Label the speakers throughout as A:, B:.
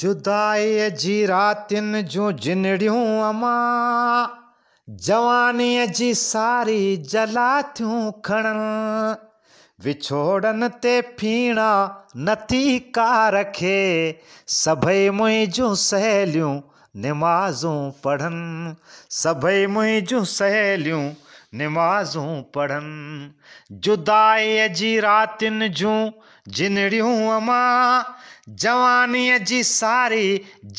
A: जुदाईअ जी रातियुनि जूं जिनड़ियूं अमा जवानीअ जी सारी जला जलातियूं खण विछोड़नि ते फीणा नथी कार खे सभई मुंहिंजूं सहेलियूं निमाज़ूं पढ़नि सभेई मुंहिंजूं सहेलियूं निमाज़ूं पढ़नि जुदाईअ जी रातियुनि जूं जिनड़ियूं अमा जवानीअ जी सारी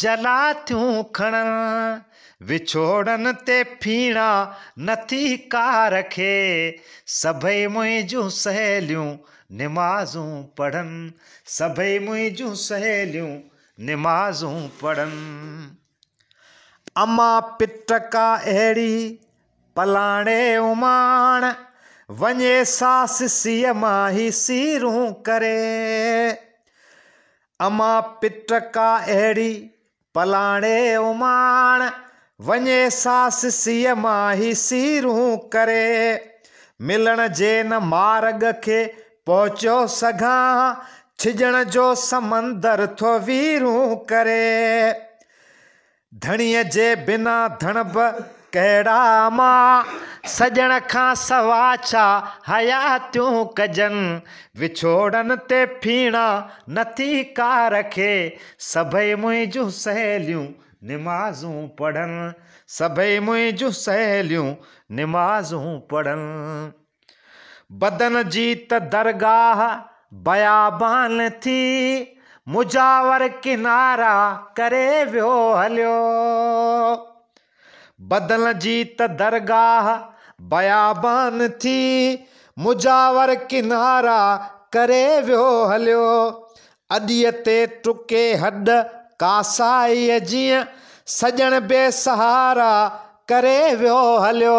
A: जलातियूं खणनि विछोड़नि ते फीणा नथी कार खे सभई मुंहिंजूं सहेलियूं निमाज़ूं पढ़नि सभई मुंहिंजूं सहेलियूं निमाज़ूं पढ़नि अमा पिट का अहिड़ी पलाणे उमाण वञे सास सीअ मां ई सीरूं करे अमा पिट का अड़ी पलाणे उमाण वञे सास सीअ मां ई सीरूं करे मिलण जे न मार्ग के पहुचो सघां छिजण जो समंदर थो वीरू करे धणीअ जे बिना धण કેડા માં સજણખા સવાચા હયા તું કજન વિછોડન તે ફીણા નથી કા રખે સભે મૈં જો સહેલ્યું نمازું પઢન સભે મૈં જો સહેલ્યું نمازું પઢન બદન જીત દરગાહ બયાબાન થી મુજાવર કિનારા કરે વયો હલ્યો बदल जीत दरगाह बयाबान थी मुजावर किनारा करे वियो हलियो अॾीअ ते टुके हॾ कासाईअ जीअं सजण बेसहारा करे वियो हलियो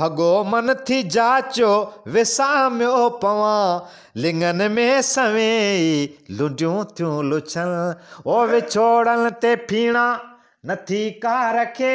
A: भॻो मन थी जाचो विसामियो पवां लिङनि में सवे लुंडियूं थियूं लुछनि ओ विछोड़नि ते फीणा नथी का रखे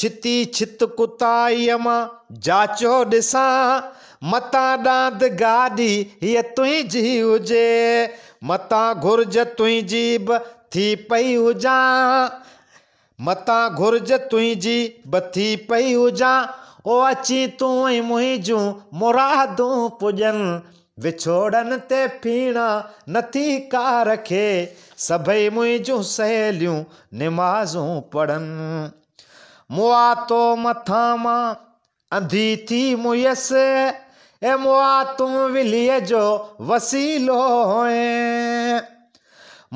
A: छिती छित कुताईअ मां जाचो ॾिसां मता ॾांद गाॾी हीअ तुंहिंजी हुजे मता घुर्ज तुंहिंजी बि थी पई हुजां मता घुर्ज तुंहिंजी ब थी पई हुजां ओ अची तूं ई मुंहिंजूं मुरादूं पुॼनि विछोड़नि ते पीणा नथी कार खे सभई मुंहिंजूं सहेलियूं निमाज़ूं पढ़नि मुआो मथा मां अंधी थी मुयस ए मुआ तुम विलीअ जो वसीलो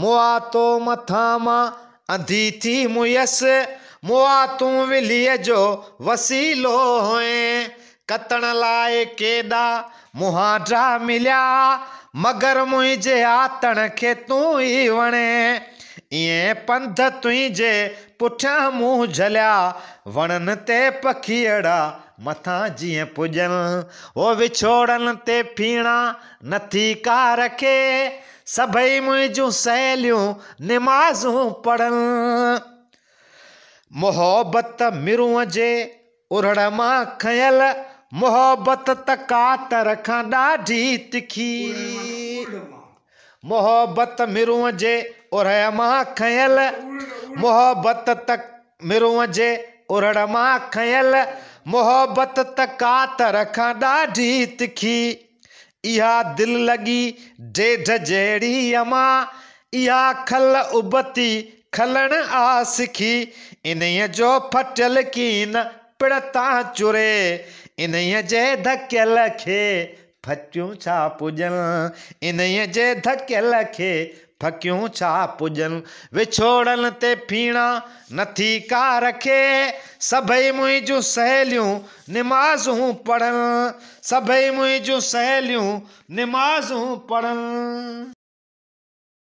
A: मुआ तो मथा मां अंधी थी मुयस मुआ तूं विलीअ जो वसीलो हुयं कतण लाइ केॾा मुहांड्रा मिलिया मगर मुंहिंजे आतण के तू ही वणे ईअं पंध तुझे पुठियां मुंहुं झलिया वणनि ते पखी अहिड़ा मथां जीअं पुॼनि हो विछोड़नि ते फीणा नथी का रखे सभई मुंहिंजूं सहेलियूं निमाज़ूं पढ़नि मोहबत मिरू जे उरड़ मां खयल मोहबत त कातर खां ॾाढी तिखी मोहब्बत मिरूं जे उरड़ मां खयल मोहब्बत तक मिरूं जे उरड़ मां खयल मोहब्बत त कातर खां ॾाढी तिखी इहा दिलि लॻी डेढ जहिड़ी अमा इहा खल उबती खलण आ सिखी इन्हीअ जो फटियल कीन पिण तां चुरे इन्हीअ जे धकियल खे फकियूं छा पुजन इन्हीअ जे धकियल खे फकियूं छा पुजन विछोड़न ते फीणा नथी का रखे सभई मुंहिंजूं सहेलियूं निमाज़ूं पढ़नि सभई मुंहिंजूं सहेलियूं निमाज़ूं पढ़नि